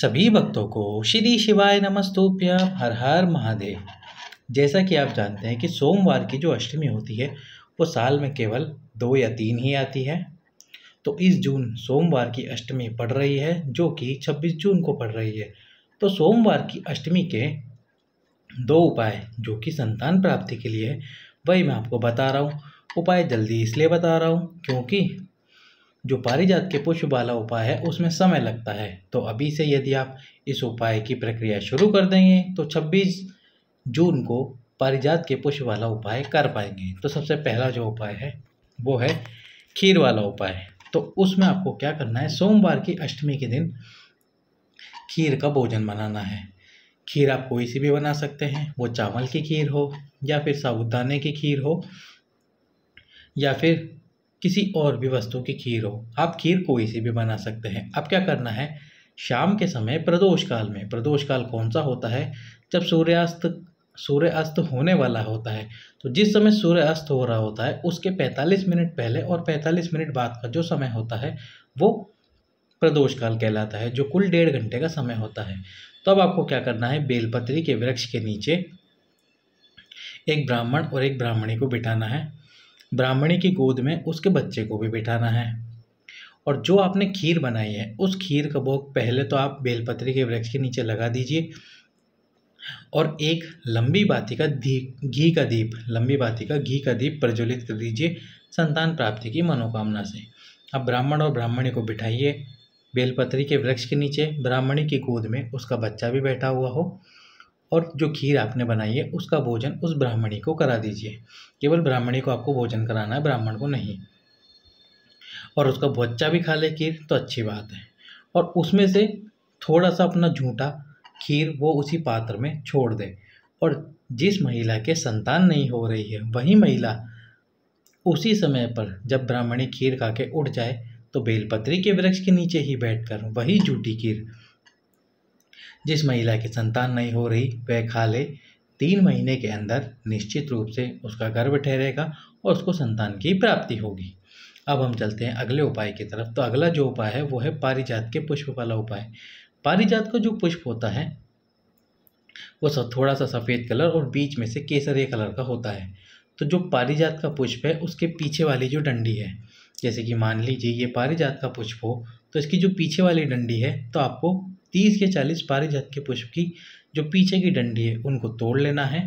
सभी भक्तों को श्री शिवाय नमस्तुभ्यम हर हर महादेव जैसा कि आप जानते हैं कि सोमवार की जो अष्टमी होती है वो साल में केवल दो या तीन ही आती है तो इस जून सोमवार की अष्टमी पड़ रही है जो कि 26 जून को पड़ रही है तो सोमवार की अष्टमी के दो उपाय जो कि संतान प्राप्ति के लिए है वही मैं आपको बता रहा हूँ उपाय जल्दी इसलिए बता रहा हूँ क्योंकि जो पारिजात के पुष्प वाला उपाय है उसमें समय लगता है तो अभी से यदि आप इस उपाय की प्रक्रिया शुरू कर देंगे तो 26 जून को पारिजात के पुष्प वाला उपाय कर पाएंगे तो सबसे पहला जो उपाय है वो है खीर वाला उपाय तो उसमें आपको क्या करना है सोमवार की अष्टमी के दिन खीर का भोजन बनाना है खीर आप कोई सी भी बना सकते हैं वो चावल की खीर हो या फिर साबुदाने की खीर हो या फिर किसी और भी वस्तु की खीर हो आप खीर कोई सी भी बना सकते हैं अब क्या करना है शाम के समय प्रदोष काल में प्रदोष काल कौन सा होता है जब सूर्यास्त सूर्य अस्त होने वाला होता है तो जिस समय सूर्य अस्त हो रहा होता है उसके 45 मिनट पहले और 45 मिनट बाद का जो समय होता है वो प्रदोष काल कहलाता है जो कुल डेढ़ घंटे का समय होता है तो अब आपको क्या करना है बेलपत्री के वृक्ष के नीचे एक ब्राह्मण और एक ब्राह्मणी को बिठाना है ब्राह्मणी की गोद में उसके बच्चे को भी बिठाना है और जो आपने खीर बनाई है उस खीर का भोग पहले तो आप बेलपत्री के वृक्ष के नीचे लगा दीजिए और एक लंबी बाती का घी का दीप लंबी बाती का घी का दीप प्रज्वलित कर दीजिए संतान प्राप्ति की मनोकामना से अब ब्राह्मण और ब्राह्मणी को बिठाइए बेलपत्री के वृक्ष के नीचे ब्राह्मणी की गोद में उसका बच्चा भी बैठा हुआ हो और जो खीर आपने बनाई है उसका भोजन उस ब्राह्मणी को करा दीजिए केवल ब्राह्मणी को आपको भोजन कराना है ब्राह्मण को नहीं और उसका बच्चा भी खा ले खीर तो अच्छी बात है और उसमें से थोड़ा सा अपना झूठा खीर वो उसी पात्र में छोड़ दे और जिस महिला के संतान नहीं हो रही है वही महिला उसी समय पर जब ब्राह्मणी खीर खा के उठ जाए तो बेलपत्री के वृक्ष के नीचे ही बैठकर वही झूठी खीर जिस महिला की संतान नहीं हो रही वह खा ले तीन महीने के अंदर निश्चित रूप से उसका गर्भ ठहरेगा और उसको संतान की प्राप्ति होगी अब हम चलते हैं अगले उपाय की तरफ तो अगला जो उपाय है वो है पारिजात के पुष्प वाला उपाय पारिजात का जो पुष्प होता है वो सब थोड़ा सा सफ़ेद कलर और बीच में से केसरिया कलर का होता है तो जो पारिजात का पुष्प है उसके पीछे वाली जो डंडी है जैसे कि मान लीजिए ये पारिजात का पुष्प हो तो इसकी जो पीछे वाली डंडी है तो आपको तीस या चालीस पारिजात के पुष्प की जो पीछे की डंडी है उनको तोड़ लेना है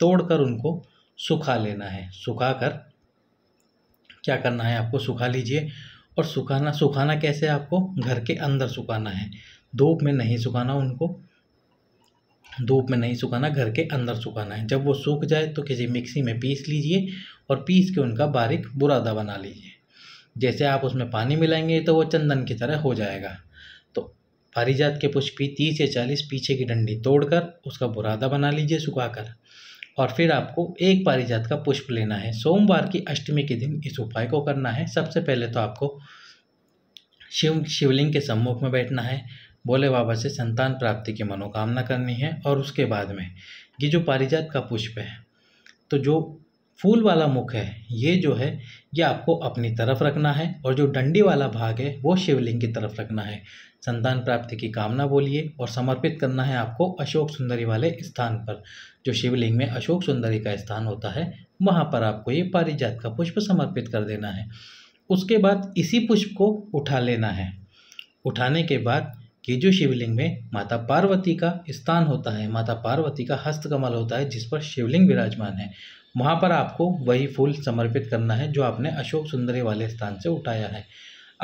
तोड़कर उनको सुखा लेना है सुखा कर क्या करना है आपको सुखा लीजिए और सुखाना सुखाना कैसे आपको घर के अंदर सुखाना है धूप में नहीं सुखाना उनको धूप में नहीं सुखाना घर के अंदर सुखाना है जब वो सूख जाए तो किसी मिक्सी में पीस लीजिए और पीस के उनका बारीक बुरादा बना लीजिए जैसे आप उसमें पानी मिलाएंगे तो वो चंदन की तरह हो जाएगा पारिजात के पुष्प तीस या चालीस पीछे की डंडी तोड़कर उसका बुरादा बना लीजिए सुखाकर और फिर आपको एक पारिजात का पुष्प लेना है सोमवार की अष्टमी के दिन इस उपाय को करना है सबसे पहले तो आपको शिव शिवलिंग के सम्मुख में बैठना है भोले बाबा से संतान प्राप्ति की मनोकामना करनी है और उसके बाद में ये जो पारिजात का पुष्प है तो जो फूल वाला मुख है ये जो है ये आपको अपनी तरफ रखना है और जो डंडी वाला भाग है वो शिवलिंग की तरफ रखना है संतान प्राप्ति की कामना बोलिए और समर्पित करना है आपको अशोक सुंदरी वाले स्थान पर जो शिवलिंग में अशोक सुंदरी का स्थान होता है वहाँ पर आपको ये पारिजात का पुष्प समर्पित कर देना है उसके बाद इसी पुष्प को उठा लेना है उठाने के बाद कि जो शिवलिंग में माता पार्वती का स्थान होता है माता पार्वती का हस्तकमल होता है जिस पर शिवलिंग विराजमान है वहाँ पर आपको वही फूल समर्पित करना है जो आपने अशोक सुंदरी वाले स्थान से उठाया है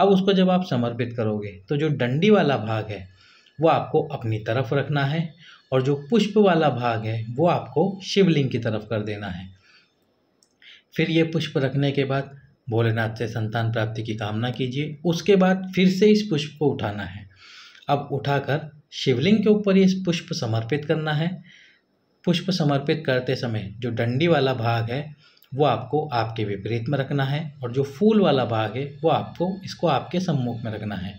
अब उसको जब आप समर्पित करोगे तो जो डंडी वाला भाग है वो आपको अपनी तरफ रखना है और जो पुष्प वाला भाग है वो आपको शिवलिंग की तरफ कर देना है फिर ये पुष्प रखने के बाद भोलेनाथ से संतान प्राप्ति की कामना कीजिए उसके बाद फिर से इस पुष्प को उठाना है अब उठाकर शिवलिंग के ऊपर ये पुष्प समर्पित करना है पुष्प समर्पित करते समय जो डंडी वाला भाग है वो आपको आपके विपरीत में रखना है और जो फूल वाला भाग है वो आपको इसको आपके सम्मुख में रखना है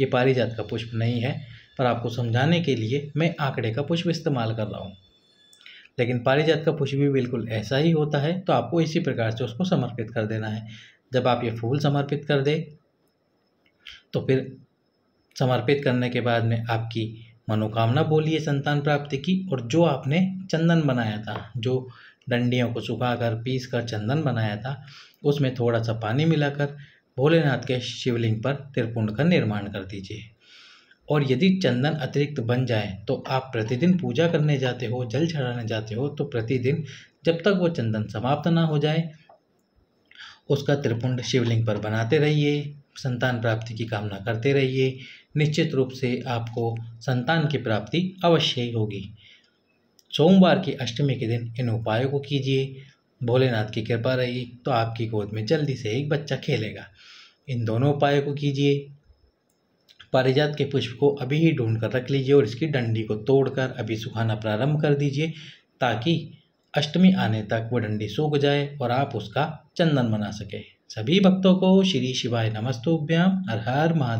ये पारिजात का पुष्प नहीं है पर आपको समझाने के लिए मैं आंकड़े का पुष्प इस्तेमाल कर रहा हूँ लेकिन पारिजात का पुष्प भी बिल्कुल ऐसा ही होता है तो आपको इसी प्रकार से उसको समर्पित कर देना है जब आप ये फूल समर्पित कर दे तो फिर समर्पित करने के बाद में आपकी मनोकामना बोलिए संतान प्राप्ति की और जो आपने चंदन बनाया था जो डंडियों को सुखा कर पीस कर चंदन बनाया था उसमें थोड़ा सा पानी मिलाकर भोलेनाथ के शिवलिंग पर त्रिपुंड का निर्माण कर दीजिए और यदि चंदन अतिरिक्त बन जाए तो आप प्रतिदिन पूजा करने जाते हो जल चढ़ाने जाते हो तो प्रतिदिन जब तक वो चंदन समाप्त ना हो जाए उसका त्रिपुंड शिवलिंग पर बनाते रहिए संतान प्राप्ति की कामना करते रहिए निश्चित रूप से आपको संतान की प्राप्ति अवश्य ही होगी सोमवार की अष्टमी के दिन इन उपायों को कीजिए भोलेनाथ की कृपा रही तो आपकी गोद में जल्दी से एक बच्चा खेलेगा इन दोनों उपायों को कीजिए पारिजात के पुष्प को अभी ही ढूंढ कर रख लीजिए और इसकी डंडी को तोड़कर अभी सुखाना प्रारंभ कर दीजिए ताकि अष्टमी आने तक वो डंडी सूख जाए और आप उसका चंदन बना सकें सभी भक्तों को श्री शिवाय नमस्तुभ्याम हर हर महा